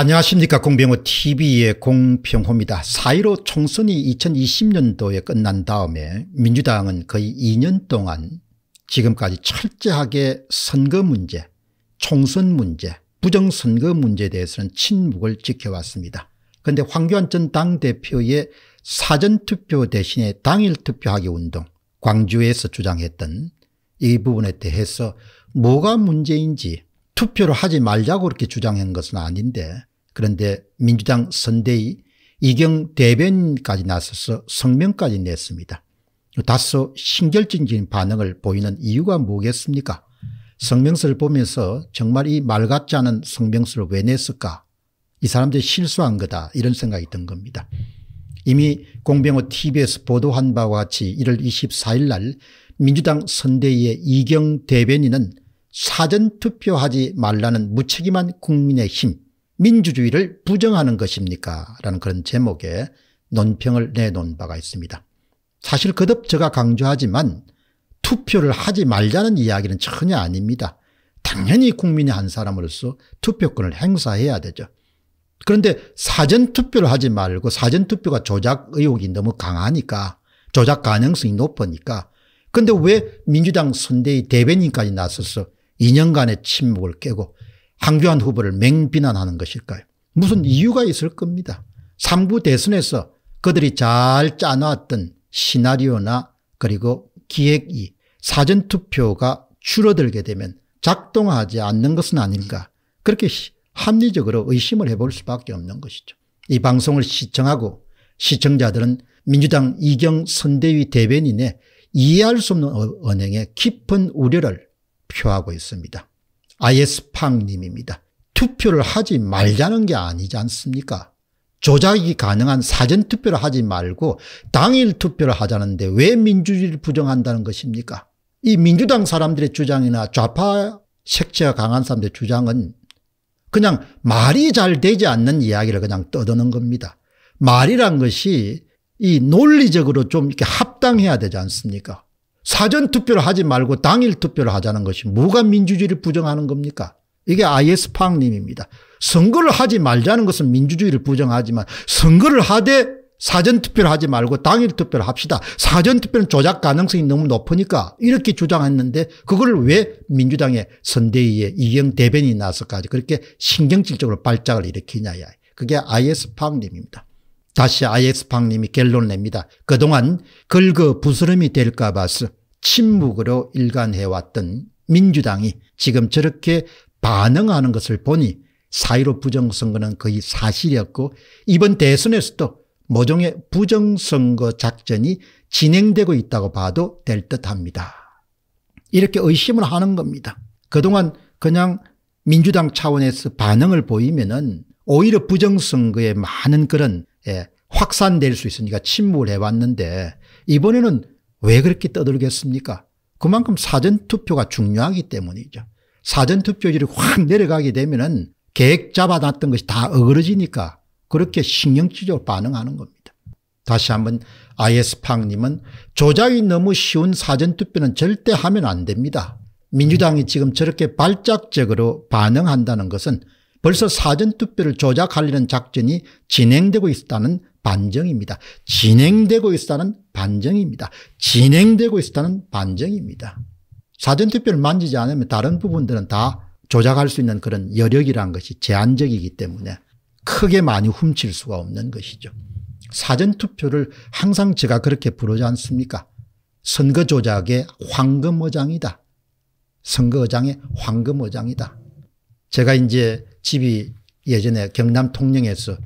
안녕하십니까 공병호 tv의 공평호입니다. 4.15 총선이 2020년도에 끝난 다음에 민주당은 거의 2년 동안 지금까지 철저하게 선거 문제 총선 문제 부정선거 문제에 대해서는 침묵을 지켜왔습니다. 그런데 황교안 전 당대표의 사전투표 대신에 당일투표하기 운동 광주에서 주장했던 이 부분에 대해서 뭐가 문제인지 투표를 하지 말자고 그렇게 주장한 것은 아닌데 그런데 민주당 선대위 이경 대변까지 나서서 성명까지 냈습니다. 다소 신결적인 반응을 보이는 이유가 뭐겠습니까? 성명서를 보면서 정말 이 말 같지 않은 성명서를 왜 냈을까? 이 사람들이 실수한 거다 이런 생각이 든 겁니다. 이미 공병호 tv에서 보도한 바와 같이 1월 24일 날 민주당 선대위의 이경 대변인은 사전투표하지 말라는 무책임한 국민의 힘 민주주의를 부정하는 것입니까? 라는 그런 제목의 논평을 내놓은 바가 있습니다. 사실 그듭저가 강조하지만 투표를 하지 말자는 이야기는 전혀 아닙니다. 당연히 국민의 한 사람으로서 투표권을 행사해야 되죠. 그런데 사전투표를 하지 말고 사전투표가 조작 의혹이 너무 강하니까 조작 가능성이 높으니까 근데 왜 민주당 선대위 대변인까지 나서서 2년간의 침묵을 깨고 황교안 후보를 맹비난하는 것일까요? 무슨 이유가 있을 겁니다. 3구 대선에서 그들이 잘 짜놨던 시나리오나 그리고 기획이 사전투표가 줄어들게 되면 작동하지 않는 것은 아닌가 그렇게 합리적으로 의심을 해볼 수밖에 없는 것이죠. 이 방송을 시청하고 시청자들은 민주당 이경 선대위 대변인의 이해할 수 없는 언행에 깊은 우려를 표하고 있습니다. 아예스팡님입니다. 투표를 하지 말자는 게 아니지 않습니까? 조작이 가능한 사전투표를 하지 말고 당일 투표를 하자는데 왜 민주주의를 부정한다는 것입니까? 이 민주당 사람들의 주장이나 좌파 색채가 강한 사람들의 주장은 그냥 말이 잘 되지 않는 이야기를 그냥 떠드는 겁니다. 말이란 것이 이 논리적으로 좀 이렇게 합당해야 되지 않습니까? 사전 투표를 하지 말고 당일 투표를 하자는 것이 뭐가 민주주의를 부정하는 겁니까? 이게 IS 파학님입니다. 선거를 하지 말자는 것은 민주주의를 부정하지만 선거를 하되 사전투표를 하지 말고 당일투표를 합시다. 사전투표는 조작 가능성이 너무 높으니까 이렇게 주장했는데 그걸 왜 민주당의 선대위에 이경 대변이 나서까지 그렇게 신경질적으로 발작을 일으키냐 그게 IS팡님입니다. 다시 IS팡님이 결론 을 냅니다. 그동안 긁어 부스럼이 될까 봐서 침묵으로 일관해왔던 민주당이 지금 저렇게 반응하는 것을 보니 사이로 부정선거는 거의 사실이었고 이번 대선에서도 모종의 부정선거 작전이 진행되고 있다고 봐도 될 듯합니다. 이렇게 의심을 하는 겁니다. 그동안 그냥 민주당 차원에서 반응을 보이면 은 오히려 부정선거에 많은 그런 예, 확산될 수 있으니까 침묵을 해왔는데 이번에는 왜 그렇게 떠들겠습니까? 그만큼 사전투표가 중요하기 때문이죠. 사전투표율이 확 내려가게 되면 은 계획 잡아놨던 것이 다 어그러지니까 그렇게 신경질적으로 반응하는 겁니다. 다시 한번 IS팡님은 조작이 너무 쉬운 사전투표는 절대 하면 안 됩니다. 민주당이 지금 저렇게 발작적으로 반응한다는 것은 벌써 사전투표를 조작하려는 작전이 진행되고 있다는 반정입니다. 진행되고 있다는 반정입니다. 진행되고 있다는 반정입니다. 사전투표를 만지지 않으면 다른 부분들은 다 조작할 수 있는 그런 여력이란 것이 제한적이기 때문에 크게 많이 훔칠 수가 없는 것이죠. 사전투표를 항상 제가 그렇게 부르지 않습니까? 선거 조작의 황금어장이다. 선거어장의 황금어장이다. 제가 이제 집이 예전에 경남 통영에서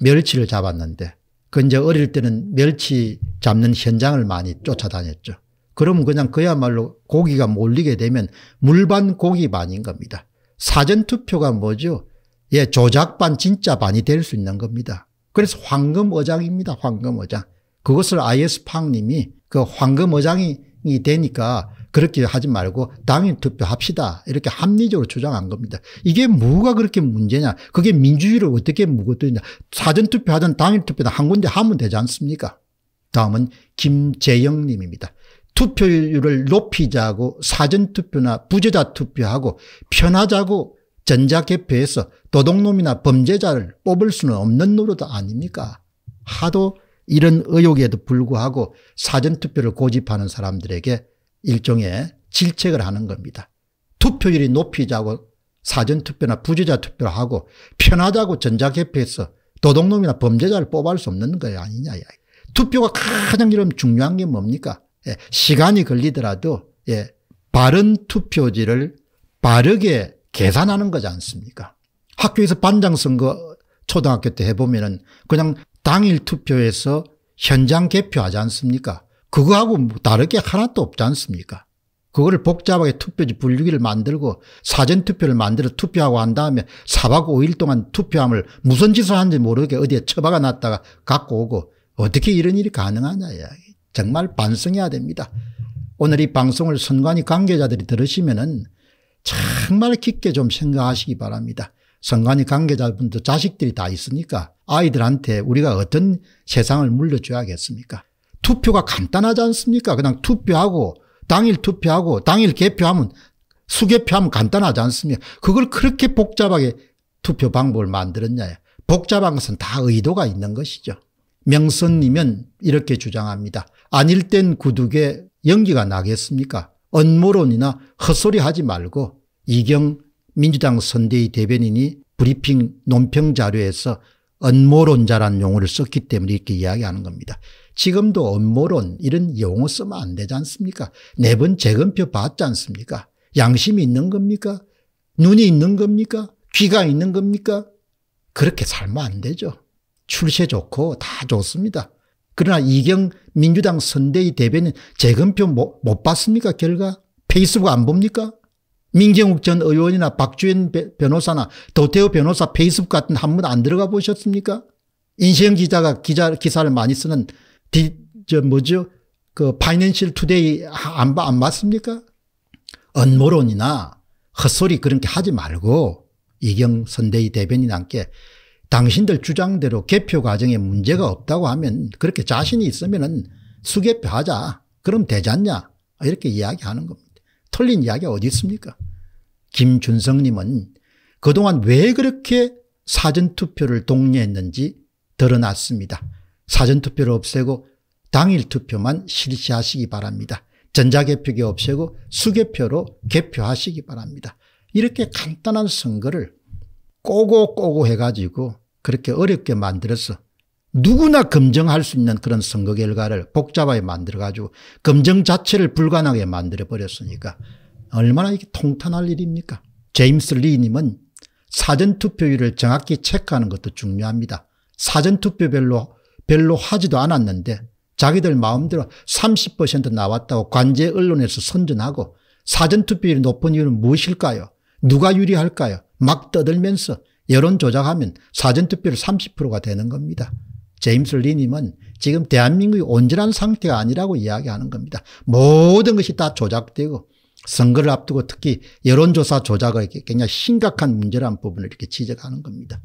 멸치를 잡았는데 그 이제 어릴 때는 멸치 잡는 현장을 많이 쫓아다녔죠. 그럼 그냥 그야말로 고기가 몰리게 되면 물반 고기 반인 겁니다. 사전투표가 뭐죠? 예, 조작반 진짜 반이 될 수 있는 겁니다. 그래서 황금어장입니다. 황금어장. 그것을 IS팡님이 그 황금어장이 되니까 그렇게 하지 말고 당일 투표합시다. 이렇게 합리적으로 주장한 겁니다. 이게 뭐가 그렇게 문제냐. 그게 민주주의를 어떻게 묵어뜨냐 사전투표하든 당일투표든 한 군데 하면 되지 않습니까? 다음은 김재영 님입니다. 투표율을 높이자고 사전투표나 부재자 투표하고 편하자고 전자개표해서 도둑놈이나 범죄자를 뽑을 수는 없는 노릇 아닙니까? 하도 이런 의혹에도 불구하고 사전투표를 고집하는 사람들에게 일종의 질책을 하는 겁니다. 투표율이 높이자고 사전투표나 부재자 투표를 하고 편하자고 전자개표해서 도둑놈이나 범죄자를 뽑아할수 없는 거야 아니냐. 투표가 가장 중요한 게 뭡니까? 예, 시간이 걸리더라도 예, 바른 투표지를 바르게 계산하는 거지 않습니까? 학교에서 반장 선거 초등학교 때 해보면은 그냥 당일 투표에서 현장 개표하지 않습니까? 그거하고 뭐 다르게 하나도 없지 않습니까? 그거를 복잡하게 투표지 분류기를 만들고 사전투표를 만들어 투표하고 한 다음에 4박 5일 동안 투표함을 무슨 짓을 하는지 모르게 어디에 처박아 놨다가 갖고 오고 어떻게 이런 일이 가능하냐 정말 반성해야 됩니다. 오늘 이 방송을 선관위 관계자들이 들으시면 은 정말 깊게 좀 생각하시기 바랍니다. 선관위 관계자분도 자식들이 다 있으니까 아이들한테 우리가 어떤 세상을 물려줘야겠습니까 투표가 간단하지 않습니까? 그냥 투표하고 당일 투표하고 당일 개표하면 수개표하면 간단하지 않습니까? 그걸 그렇게 복잡하게 투표 방법을 만들었냐. 복잡한 것은 다 의도가 있는 것이죠. 명선님은 이렇게 주장합니다. 아닐 땐 구두에 연기가 나겠습니까? 언모론이나 헛소리 하지 말고 이경 민주당 선대위 대변인이 브리핑 논평 자료에서 언모론자란 용어를 썼기 때문에 이렇게 이야기하는 겁니다. 지금도 업모론 이런 용어 쓰면 안 되지 않습니까? 네 번 재검표 받지 않습니까? 양심이 있는 겁니까? 눈이 있는 겁니까? 귀가 있는 겁니까? 그렇게 살면 안 되죠. 출세 좋고 다 좋습니다. 그러나 이경 민주당 선대위 대변인 재검표 못, 못 봤습니까 결과? 페이스북 안 봅니까? 민경욱 전 의원이나 박주현 변호사나 도태우 변호사 페이스북 같은 한 번 안 들어가 보셨습니까? 인시영 기자가 기자, 기사를 많이 쓰는 디, 저 뭐죠? 그 파이낸셜 투데이 안, 안 맞습니까? 언모론이나 헛소리 그런 게 하지 말고 이경 선대위 대변인 함께 당신들 주장대로 개표 과정에 문제가 없다고 하면 그렇게 자신이 있으면은 수개표하자. 그럼 되지 않냐. 이렇게 이야기하는 겁니다. 틀린 이야기가 어디 있습니까? 김준성님은 그동안 왜 그렇게 사전투표를 독려했는지 드러났습니다. 사전투표를 없애고 당일 투표만 실시하시기 바랍니다. 전자개표기 없애고 수개표로 개표하시기 바랍니다. 이렇게 간단한 선거를 꼬고꼬고 해가지고 그렇게 어렵게 만들어서 누구나 검증할 수 있는 그런 선거 결과를 복잡하게 만들어가지고 검증 자체를 불가능하게 만들어버렸으니까 얼마나 이게 통탄할 일입니까? 제임스 리님은 사전투표율을 정확히 체크하는 것도 중요합니다. 사전투표별로 별로 하지도 않았는데 자기들 마음대로 30% 나왔다고 관제 언론에서 선전하고 사전투표율이 높은 이유는 무엇일까요? 누가 유리할까요? 막 떠들면서 여론 조작하면 사전투표율 30%가 되는 겁니다. 제임스 리님은 지금 대한민국이 온전한 상태가 아니라고 이야기하는 겁니다. 모든 것이 다 조작되고 선거를 앞두고 특히 여론조사 조작의 굉장히 심각한 문제라는 부분을 이렇게 지적하는 겁니다.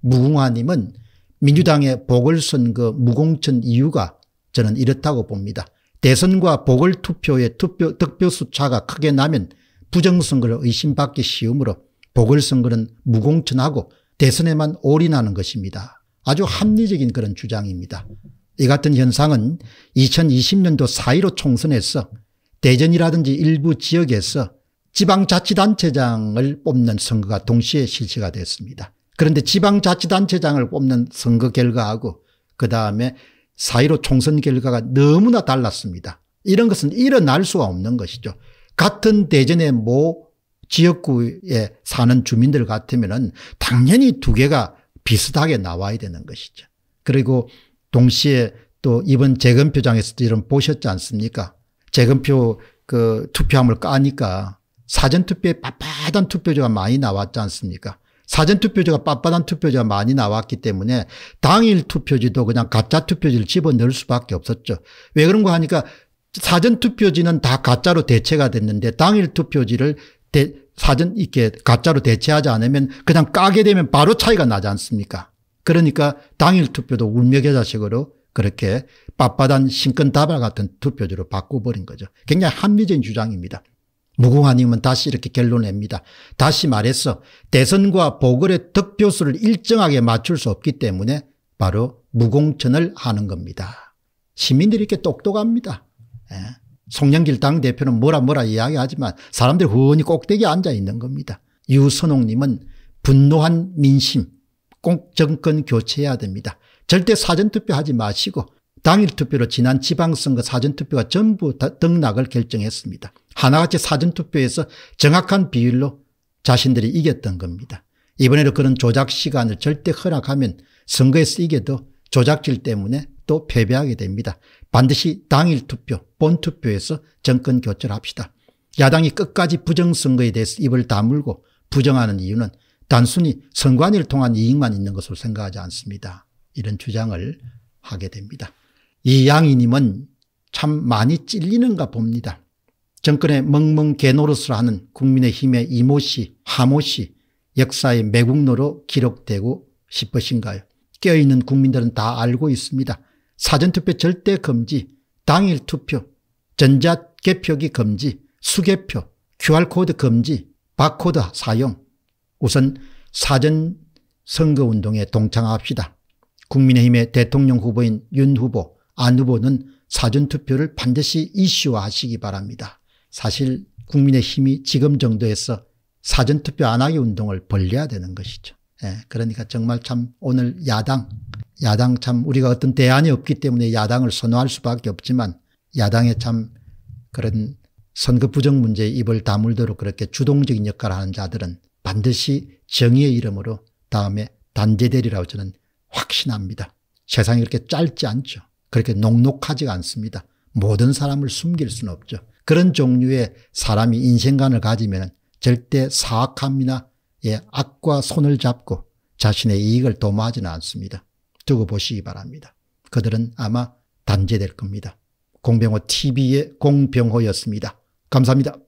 무궁화님은 민주당의 보궐선거 무공천 이유가 저는 이렇다고 봅니다. 대선과 보궐투표의 투표, 득표수 차가 크게 나면 부정선거를 의심받기 쉬우므로 보궐선거는 무공천하고 대선에만 올인하는 것입니다. 아주 합리적인 그런 주장입니다. 이 같은 현상은 2020년도 4.15 총선에서 대전이라든지 일부 지역에서 지방자치단체장을 뽑는 선거가 동시에 실시가 됐습니다. 그런데 지방자치단체장을 뽑는 선거 결과하고 그다음에 사1로 총선 결과가 너무나 달랐습니다. 이런 것은 일어날 수가 없는 것이죠. 같은 대전의 모 지역구에 사는 주민들 같으면 은 당연히 두 개가 비슷하게 나와야 되는 것이죠. 그리고 동시에 또 이번 재검표장에서도 이런 보셨지 않습니까 재검표 그 투표함을 까니까 사전투표에 빳빳한 투표자가 많이 나왔지 않습니까 사전투표지가 빳빳한 투표지가 많이 나왔기 때문에 당일 투표지도 그냥 가짜 투표지를 집어넣을 수밖에 없었죠. 왜 그런 거 하니까 사전투표지는 다 가짜로 대체가 됐는데 당일 투표지를 대, 사전 이렇게 가짜로 대체하지 않으면 그냥 까게 되면 바로 차이가 나지 않습니까 그러니까 당일 투표도 울며겨자식으로 그렇게 빳빳한 신권 다발 같은 투표지로 바꿔버린 거죠. 굉장히 합리적인 주장입니다. 무궁 화님은 다시 이렇게 결론냅니다. 다시 말해서 대선과 보궐의 득표수를 일정하게 맞출 수 없기 때문에 바로 무공천을 하는 겁니다. 시민들이 이렇게 똑똑합니다. 예. 송영길 당대표는 뭐라 뭐라 이야기하지만 사람들이 훤히 꼭대기 에 앉아 있는 겁니다. 유선홍님은 분노한 민심 꼭 정권 교체해야 됩니다. 절대 사전투표하지 마시고 당일 투표로 지난 지방선거 사전투표가 전부 다 등락을 결정했습니다. 하나같이 사전투표에서 정확한 비율로 자신들이 이겼던 겁니다. 이번에도 그런 조작 시간을 절대 허락하면 선거에서 이겨도 조작질 때문에 또 패배하게 됩니다. 반드시 당일 투표, 본투표에서 정권 교체 합시다. 야당이 끝까지 부정선거에 대해서 입을 다물고 부정하는 이유는 단순히 선관위를 통한 이익만 있는 것으로 생각하지 않습니다. 이런 주장을 하게 됩니다. 이 양이님은 참 많이 찔리는가 봅니다. 정권의 멍멍 개노릇을 하는 국민의힘의 이모씨, 하모씨 역사의 매국노로 기록되고 싶으신가요? 깨어있는 국민들은 다 알고 있습니다. 사전투표 절대 금지, 당일 투표, 전자개표기 금지, 수개표, QR코드 금지, 바코드 사용. 우선 사전 선거운동에 동참합시다. 국민의힘의 대통령 후보인 윤 후보, 안 후보는 사전투표를 반드시 이슈화하시기 바랍니다. 사실 국민의힘이 지금 정도에서 사전투표 안 하기 운동을 벌려야 되는 것이죠. 예, 그러니까 정말 참 오늘 야당, 야당 참 우리가 어떤 대안이 없기 때문에 야당을 선호할 수밖에 없지만 야당의 참 그런 선거 부정 문제에 입을 다물도록 그렇게 주동적인 역할을 하는 자들은 반드시 정의의 이름으로 다음에 단죄되리라고 저는 확신합니다. 세상이 그렇게 짧지 않죠. 그렇게 녹록하지가 않습니다. 모든 사람을 숨길 수는 없죠. 그런 종류의 사람이 인생관을 가지면 절대 사악함이나 예, 악과 손을 잡고 자신의 이익을 도모하지는 않습니다. 두고 보시기 바랍니다. 그들은 아마 단죄될 겁니다. 공병호 TV의 공병호였습니다. 감사합니다.